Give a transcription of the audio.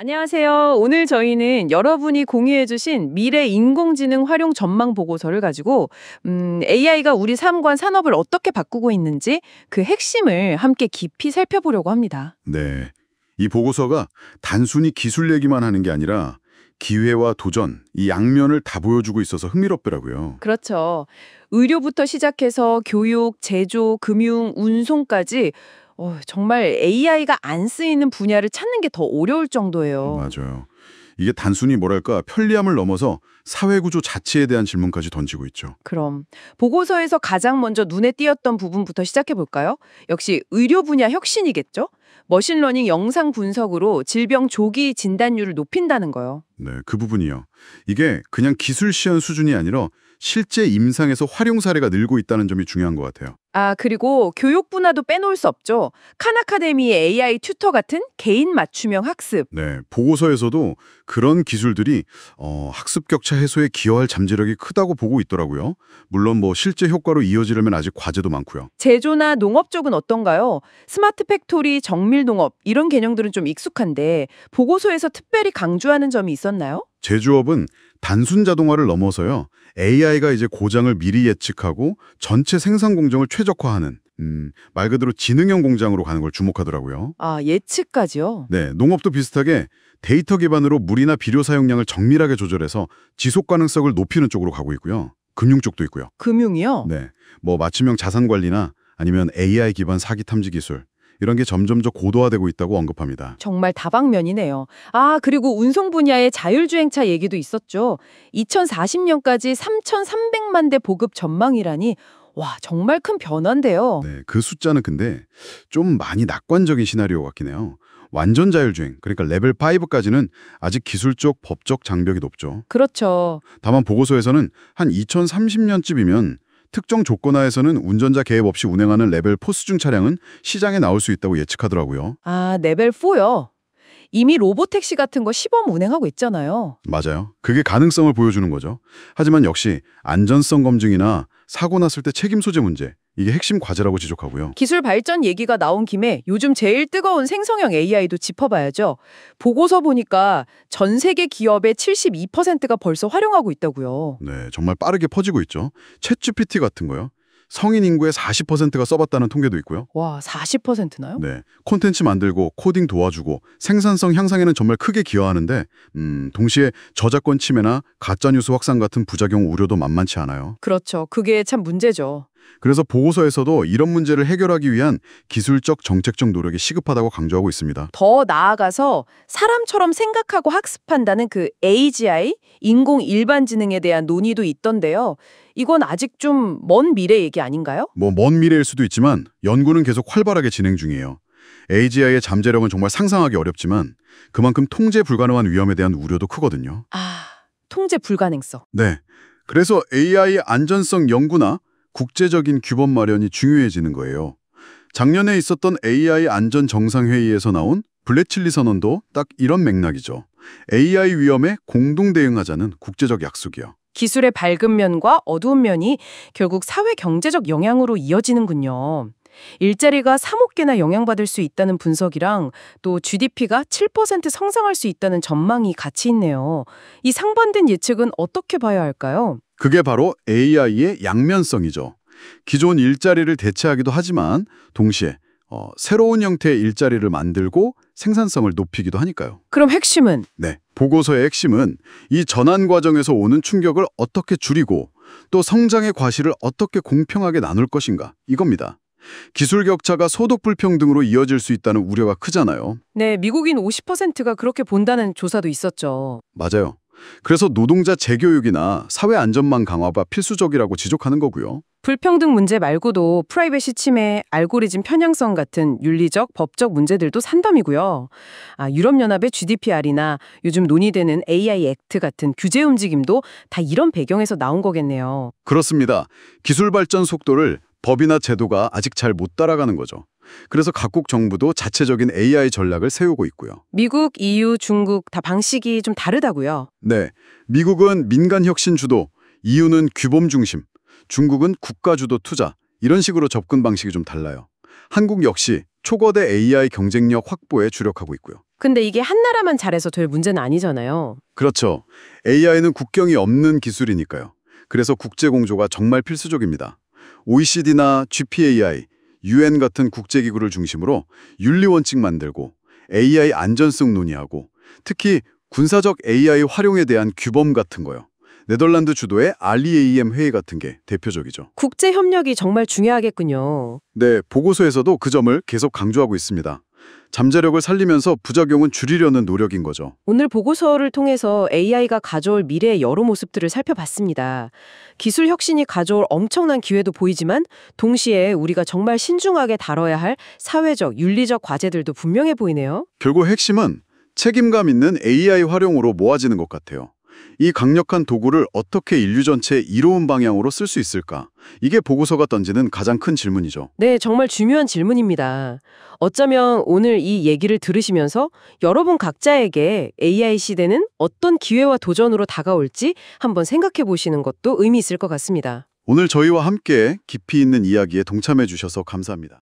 안녕하세요. 오늘 저희는 여러분이 공유해주신 미래 인공지능 활용 전망 보고서를 가지고 음, AI가 우리 삶과 산업을 어떻게 바꾸고 있는지 그 핵심을 함께 깊이 살펴보려고 합니다. 네. 이 보고서가 단순히 기술 얘기만 하는 게 아니라 기회와 도전, 이 양면을 다 보여주고 있어서 흥미롭더라고요. 그렇죠. 의료부터 시작해서 교육, 제조, 금융, 운송까지 어, 정말 AI가 안 쓰이는 분야를 찾는 게 더 어려울 정도예요. 맞아요. 이게 단순히 뭐랄까 편리함을 넘어서 사회구조 자체에 대한 질문까지 던지고 있죠. 그럼 보고서에서 가장 먼저 눈에 띄었던 부분부터 시작해 볼까요? 역시 의료 분야 혁신이겠죠? 머신러닝 영상 분석으로 질병 조기 진단율을 높인다는 거요. 네, 그 부분이요. 이게 그냥 기술 시연 수준이 아니라 실제 임상에서 활용 사례가 늘고 있다는 점이 중요한 것 같아요. 아, 그리고 교육 분야도 빼놓을 수 없죠. 카나카데미의 AI 튜터 같은 개인 맞춤형 학습. 네, 보고서에서도 그런 기술들이 어, 학습 격차 해소에 기여할 잠재력이 크다고 보고 있더라고요. 물론 뭐 실제 효과로 이어지려면 아직 과제도 많고요. 제조나 농업 쪽은 어떤가요? 스마트 팩토리, 정밀 농업 이런 개념들은 좀 익숙한데 보고서에서 특별히 강조하는 점이 있었나요? 제조업은 단순 자동화를 넘어서요. AI가 이제 고장을 미리 예측하고 전체 생산 공정을 최적화하는 음, 말 그대로 지능형 공장으로 가는 걸 주목하더라고요. 아, 예측까지요? 네, 농업도 비슷하게 데이터 기반으로 물이나 비료 사용량을 정밀하게 조절해서 지속 가능성을 높이는 쪽으로 가고 있고요. 금융 쪽도 있고요. 금융이요? 네, 뭐 맞춤형 자산 관리나 아니면 AI 기반 사기 탐지 기술 이런 게 점점 더 고도화되고 있다고 언급합니다. 정말 다방면이네요. 아, 그리고 운송 분야의 자율주행차 얘기도 있었죠. 2040년까지 3,300만 대 보급 전망이라니 와, 정말 큰 변화인데요. 네, 그 숫자는 근데 좀 많이 낙관적인 시나리오 같긴 해요. 완전 자율주행, 그러니까 레벨 5까지는 아직 기술적, 법적 장벽이 높죠. 그렇죠. 다만 보고서에서는 한 2030년쯤이면 특정 조건하에서는 운전자 개입 없이 운행하는 레벨 4 수중 차량은 시장에 나올 수 있다고 예측하더라고요. 아, 레벨 4요? 이미 로보택시 같은 거 시범 운행하고 있잖아요. 맞아요. 그게 가능성을 보여주는 거죠. 하지만 역시 안전성 검증이나 사고 났을 때 책임 소재 문제 이게 핵심 과제라고 지적하고요. 기술 발전 얘기가 나온 김에 요즘 제일 뜨거운 생성형 AI도 짚어봐야죠. 보고서 보니까 전 세계 기업의 72%가 벌써 활용하고 있다고요. 네, 정말 빠르게 퍼지고 있죠. 챗GPT 같은 거요. 성인 인구의 40%가 써봤다는 통계도 있고요. 와, 40%나요? 네, 콘텐츠 만들고 코딩 도와주고 생산성 향상에는 정말 크게 기여하는데 음, 동시에 저작권 침해나 가짜뉴스 확산 같은 부작용 우려도 만만치 않아요. 그렇죠. 그게 참 문제죠. 그래서 보고서에서도 이런 문제를 해결하기 위한 기술적 정책적 노력이 시급하다고 강조하고 있습니다. 더 나아가서 사람처럼 생각하고 학습한다는 그 AGI, 인공 일반지능에 대한 논의도 있던데요. 이건 아직 좀 먼 미래 얘기 아닌가요? 뭐 먼 미래일 수도 있지만 연구는 계속 활발하게 진행 중이에요. AGI의 잠재력은 정말 상상하기 어렵지만 그만큼 통제 불가능한 위험에 대한 우려도 크거든요. 아, 통제 불가능성. 네. 그래서 AI 안전성 연구나 국제적인 규범 마련이 중요해지는 거예요. 작년에 있었던 AI 안전 정상회의에서 나온 블레칠리 선언도 딱 이런 맥락이죠. AI 위험에 공동 대응하자는 국제적 약속이요. 기술의 밝은 면과 어두운 면이 결국 사회 경제적 영향으로 이어지는군요. 일자리가 3억 개나 영향받을 수 있다는 분석이랑 또 GDP가 7% 성장할 수 있다는 전망이 같이 있네요. 이 상반된 예측은 어떻게 봐야 할까요? 그게 바로 AI의 양면성이죠. 기존 일자리를 대체하기도 하지만 동시에 어, 새로운 형태의 일자리를 만들고 생산성을 높이기도 하니까요. 그럼 핵심은? 네. 보고서의 핵심은 이 전환 과정에서 오는 충격을 어떻게 줄이고 또 성장의 과실을 어떻게 공평하게 나눌 것인가 이겁니다. 기술 격차가 소득 불평등으로 이어질 수 있다는 우려가 크잖아요. 네, 미국인 50%가 그렇게 본다는 조사도 있었죠. 맞아요. 그래서 노동자 재교육이나 사회 안전망 강화가 필수적이라고 지적하는 거고요. 불평등 문제 말고도 프라이베시 침해, 알고리즘 편향성 같은 윤리적, 법적 문제들도 산더미고요. 아, 유럽연합의 GDPR이나 요즘 논의되는 AI 액트 같은 규제 움직임도 다 이런 배경에서 나온 거겠네요. 그렇습니다. 기술 발전 속도를 법이나 제도가 아직 잘 못 따라가는 거죠. 그래서 각국 정부도 자체적인 AI 전략을 세우고 있고요. 미국, EU, 중국 다 방식이 좀 다르다고요? 네. 미국은 민간 혁신 주도, EU는 규범 중심, 중국은 국가 주도 투자 이런 식으로 접근 방식이 좀 달라요. 한국 역시 초거대 AI 경쟁력 확보에 주력하고 있고요. 근데 이게 한 나라만 잘해서 될 문제는 아니잖아요. 그렇죠. AI는 국경이 없는 기술이니까요. 그래서 국제 공조가 정말 필수적입니다. OECD나 GPAI, UN 같은 국제기구를 중심으로 윤리원칙 만들고 AI 안전성 논의하고 특히 군사적 AI 활용에 대한 규범 같은 거요. 네덜란드 주도의 REAM 회의 같은 게 대표적이죠. 국제협력이 정말 중요하겠군요. 네, 보고서에서도 그 점을 계속 강조하고 있습니다. 잠재력을 살리면서 부작용은 줄이려는 노력인 거죠. 오늘 보고서를 통해서 AI가 가져올 미래의 여러 모습들을 살펴봤습니다. 기술 혁신이 가져올 엄청난 기회도 보이지만 동시에 우리가 정말 신중하게 다뤄야 할 사회적, 윤리적 과제들도 분명해 보이네요. 결국 핵심은 책임감 있는 AI 활용으로 모아지는 것 같아요. 이 강력한 도구를 어떻게 인류 전체의 이로운 방향으로 쓸 수 있을까? 이게 보고서가 던지는 가장 큰 질문이죠. 네, 정말 중요한 질문입니다. 어쩌면 오늘 이 얘기를 들으시면서 여러분 각자에게 AI 시대는 어떤 기회와 도전으로 다가올지 한번 생각해 보시는 것도 의미 있을 것 같습니다. 오늘 저희와 함께 깊이 있는 이야기에 동참해 주셔서 감사합니다.